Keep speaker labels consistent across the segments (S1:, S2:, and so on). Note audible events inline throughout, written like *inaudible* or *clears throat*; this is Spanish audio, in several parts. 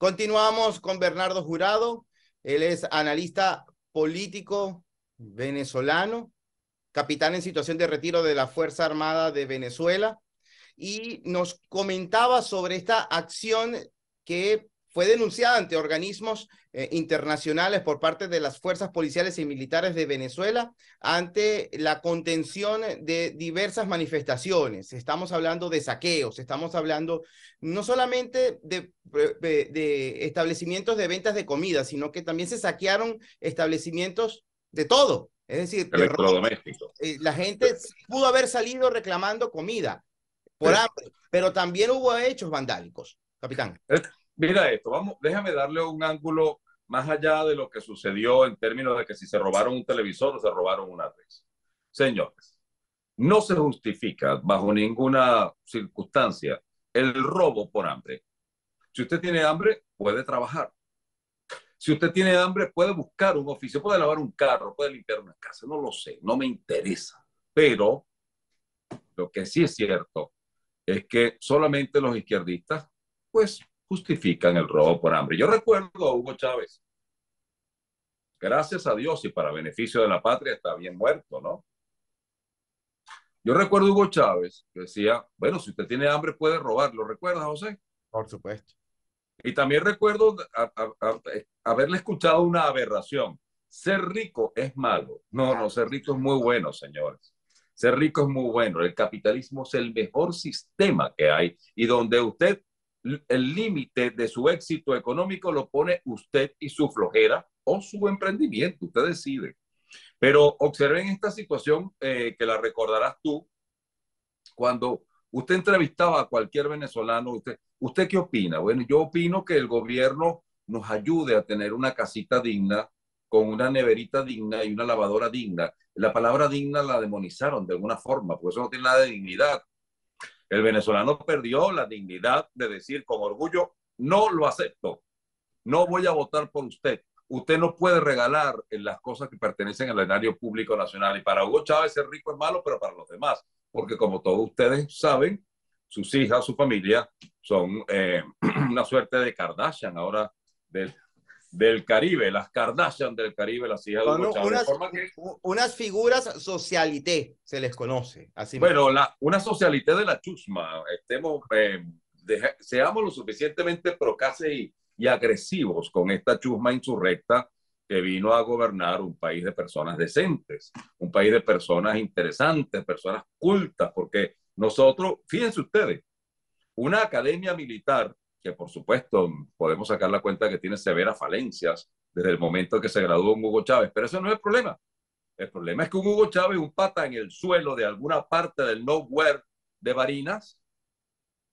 S1: Continuamos con Bernardo Jurado. Él es analista político venezolano, capitán en situación de retiro de la Fuerza Armada de Venezuela, y nos comentaba sobre esta acción que fue denunciada ante organismos eh, internacionales por parte de las fuerzas policiales y militares de Venezuela ante la contención de diversas manifestaciones. Estamos hablando de saqueos, estamos hablando no solamente de, eh, eh, establecimientos de ventas de comida, sino que también se saquearon establecimientos de todo. Es decir, La gente pudo haber salido reclamando comida por hambre, pero también hubo hechos vandálicos, capitán
S2: mira esto, vamos, déjame darle un ángulo más allá de lo que sucedió en términos de que si se robaron un televisor o se robaron una vez. Señores, no se justifica bajo ninguna circunstancia el robo por hambre. Si usted tiene hambre, puede trabajar. Si usted tiene hambre, puede buscar un oficio, puede lavar un carro, puede limpiar una casa, no lo sé, no me interesa. Pero lo que sí es cierto es que solamente los izquierdistas, pues justifican el robo por hambre. Yo recuerdo a Hugo Chávez. Gracias a Dios y para beneficio de la patria está bien muerto, ¿no? Yo recuerdo a Hugo Chávez que decía, bueno, si usted tiene hambre puede robar. ¿Lo recuerdas, José? Por supuesto. Y también recuerdo haberle escuchado una aberración. Ser rico es malo. No, no, ser rico es muy bueno, señores. Ser rico es muy bueno. El capitalismo es el mejor sistema que hay y donde usted el límite de su éxito económico lo pone usted y su flojera o su emprendimiento, usted decide. Pero observen esta situación eh, que la recordarás tú, cuando usted entrevistaba a cualquier venezolano, usted, ¿usted qué opina? Bueno, yo opino que el gobierno nos ayude a tener una casita digna, con una neverita digna y una lavadora digna. La palabra digna la demonizaron de alguna forma, porque eso no tiene nada de dignidad. El venezolano perdió la dignidad de decir con orgullo, no lo acepto, no voy a votar por usted. Usted no puede regalar las cosas que pertenecen al erario público nacional. Y para Hugo Chávez es rico es malo, pero para los demás, porque como todos ustedes saben, sus hijas, su familia, son eh, *clears throat* una suerte de Kardashian ahora del, del Caribe, las Kardashian del Caribe, las hijas de
S1: Unas, figuras socialité se les conoce. Así bueno,
S2: una socialité de la chusma. Estemos, eh, seamos lo suficientemente procaces y, y, agresivos con esta chusma insurrecta que vino a gobernar un país de personas decentes, un país de personas interesantes, personas cultas, porque nosotros, fíjense ustedes, una academia militar que por supuesto podemos sacar la cuenta que tiene severas falencias desde el momento que se graduó un Hugo Chávez, pero eso no es el problema. El problema es que un Hugo Chávez, un pata en el suelo de alguna parte del nowhere de Barinas,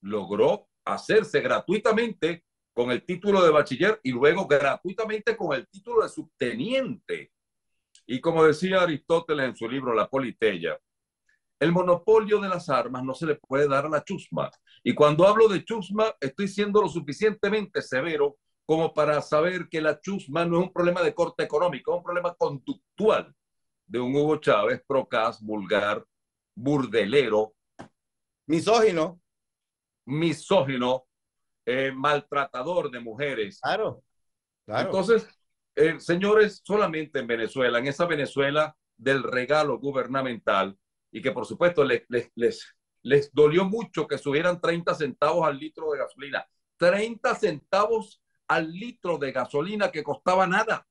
S2: logró hacerse gratuitamente con el título de bachiller y luego gratuitamente con el título de subteniente. Y como decía Aristóteles en su libro La Politeya, el monopolio de las armas no se le puede dar a la chusma. Y cuando hablo de chusma, estoy siendo lo suficientemente severo como para saber que la chusma no es un problema de corte económico, es un problema conductual de un Hugo Chávez procas, vulgar, burdelero. Misógino. Misógino, eh, maltratador de mujeres. Claro. Entonces, eh, señores, solamente en Venezuela, en esa Venezuela del regalo gubernamental, y que por supuesto les, les, dolió mucho que subieran 30 centavos al litro de gasolina. 30 centavos al litro de gasolina que costaba nada.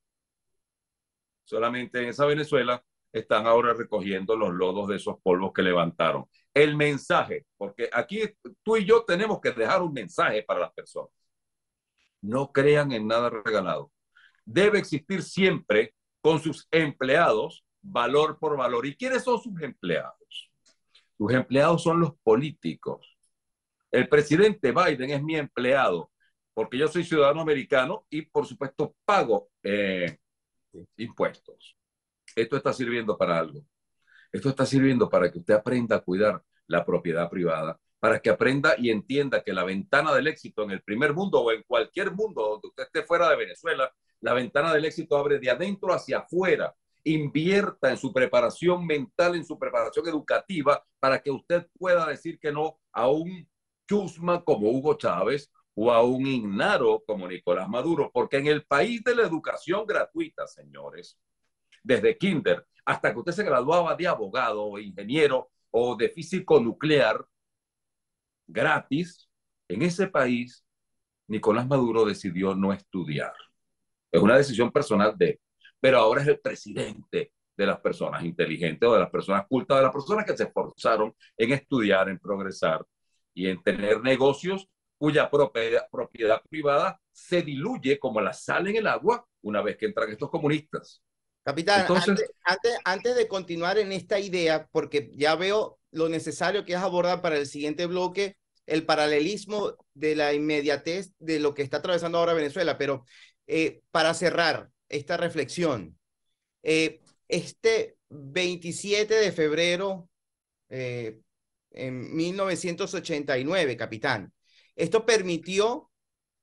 S2: Solamente en esa Venezuela están ahora recogiendo los lodos de esos polvos que levantaron. El mensaje, porque aquí tú y yo tenemos que dejar un mensaje para las personas. No crean en nada regalado. Debe existir siempre con sus empleados valor por valor. ¿Y quiénes son sus empleados? Sus empleados son los políticos. El presidente Biden es mi empleado porque yo soy ciudadano americano y por supuesto pago eh, impuestos. Esto está sirviendo para algo. Esto está sirviendo para que usted aprenda a cuidar la propiedad privada, para que aprenda y entienda que la ventana del éxito en el primer mundo o en cualquier mundo donde usted esté fuera de Venezuela, la ventana del éxito abre de adentro hacia afuera invierta en su preparación mental, en su preparación educativa, para que usted pueda decir que no a un chusma como Hugo Chávez o a un ignaro como Nicolás Maduro, porque en el país de la educación gratuita, señores, desde kinder hasta que usted se graduaba de abogado o ingeniero o de físico nuclear, gratis, en ese país, Nicolás Maduro decidió no estudiar. Es una decisión personal de pero ahora es el presidente de las personas inteligentes o de las personas cultas, de las personas que se esforzaron en estudiar, en progresar y en tener negocios cuya propiedad, propiedad privada se diluye como la sal en el agua una vez que entran estos comunistas. Capitán, Entonces,
S1: antes, antes, de continuar en esta idea, porque ya veo lo necesario que es abordar para el siguiente bloque, el paralelismo de la inmediatez de lo que está atravesando ahora Venezuela, pero eh, para cerrar, esta reflexión. Eh, este 27 de febrero eh, en 1989, capitán, esto permitió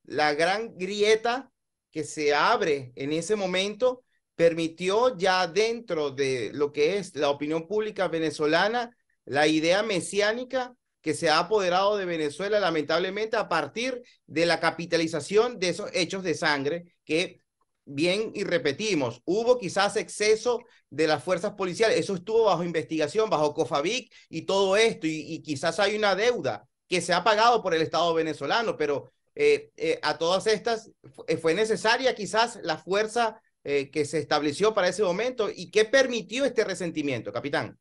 S1: la gran grieta que se abre en ese momento, permitió ya dentro de lo que es la opinión pública venezolana la idea mesiánica que se ha apoderado de Venezuela lamentablemente a partir de la capitalización de esos hechos de sangre que bien y repetimos, hubo quizás exceso de las fuerzas policiales, eso estuvo bajo investigación, bajo COFAVIC y todo esto, y, quizás hay una deuda que se ha pagado por el Estado venezolano, pero eh, eh, a todas estas eh, fue necesaria quizás la fuerza que se estableció para ese momento y que permitió este resentimiento, capitán.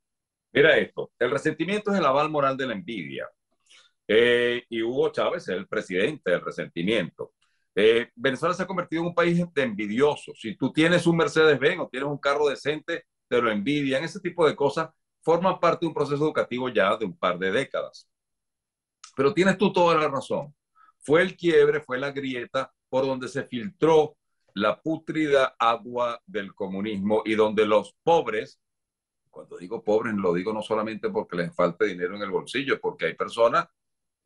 S2: Mira esto, el resentimiento es el aval moral de la envidia. y Hugo Chávez es el presidente del resentimiento. Eh, Venezuela se ha convertido en un país de Si tú tienes un Mercedes-Benz o tienes un carro decente, te lo envidian. Ese tipo de cosas forman parte de un proceso educativo ya de un par de décadas. Pero tienes tú toda la razón. Fue el quiebre, fue la grieta por donde se filtró la pútrida agua del comunismo y donde los pobres, cuando digo pobres, lo digo no solamente porque les falte dinero en el bolsillo, porque hay personas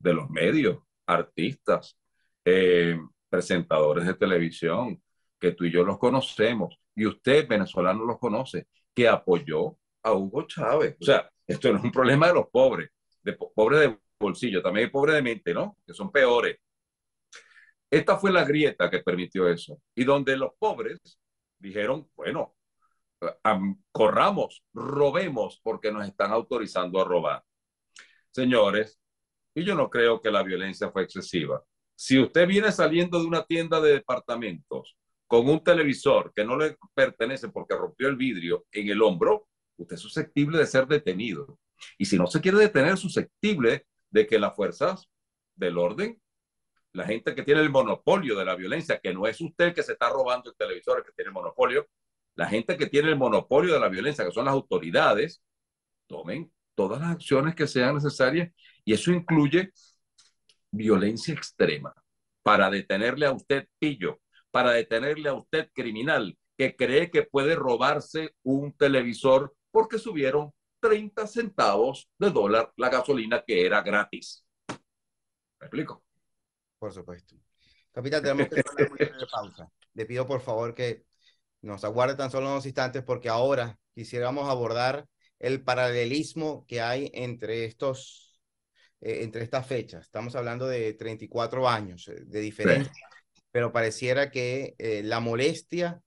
S2: de los medios, artistas, eh, presentadores de televisión, que tú y yo los conocemos, y usted, venezolano, los conoce, que apoyó a Hugo Chávez. O sea, esto no es un problema de los pobres, de pobres de bolsillo, también hay pobres de mente, ¿no? Que son peores. Esta fue la grieta que permitió eso, y donde los pobres dijeron, bueno, corramos, robemos, porque nos están autorizando a robar. Señores, y yo no creo que la violencia fue excesiva. Si usted viene saliendo de una tienda de departamentos con un televisor que no le pertenece porque rompió el vidrio en el hombro, usted es susceptible de ser detenido. Y si no se quiere detener, es susceptible de que las fuerzas del orden, la gente que tiene el monopolio de la violencia, que no es usted el que se está robando el televisor, el que tiene el monopolio, la gente que tiene el monopolio de la violencia, que son las autoridades, tomen todas las acciones que sean necesarias y eso incluye violencia extrema para detenerle a usted pillo, para detenerle a usted criminal que cree que puede robarse un televisor porque subieron 30 centavos de dólar la gasolina que era gratis. ¿Me explico? Por supuesto.
S1: Capitán, tenemos que hacer una *laughs* pausa. Le pido por favor que nos aguarde tan solo unos instantes porque ahora quisiéramos abordar el paralelismo que hay entre estos eh, entre estas fechas. Estamos hablando de 34 años eh, de diferencia, pero pareciera que eh, la molestia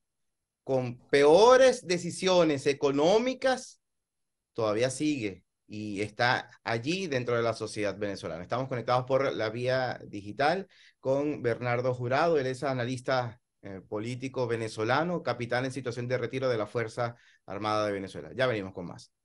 S1: con peores decisiones económicas todavía sigue y está allí dentro de la sociedad venezolana. Estamos conectados por la vía digital con Bernardo Jurado, él es analista político venezolano, capitán en situación de retiro de la Fuerza Armada de Venezuela. Ya venimos con más.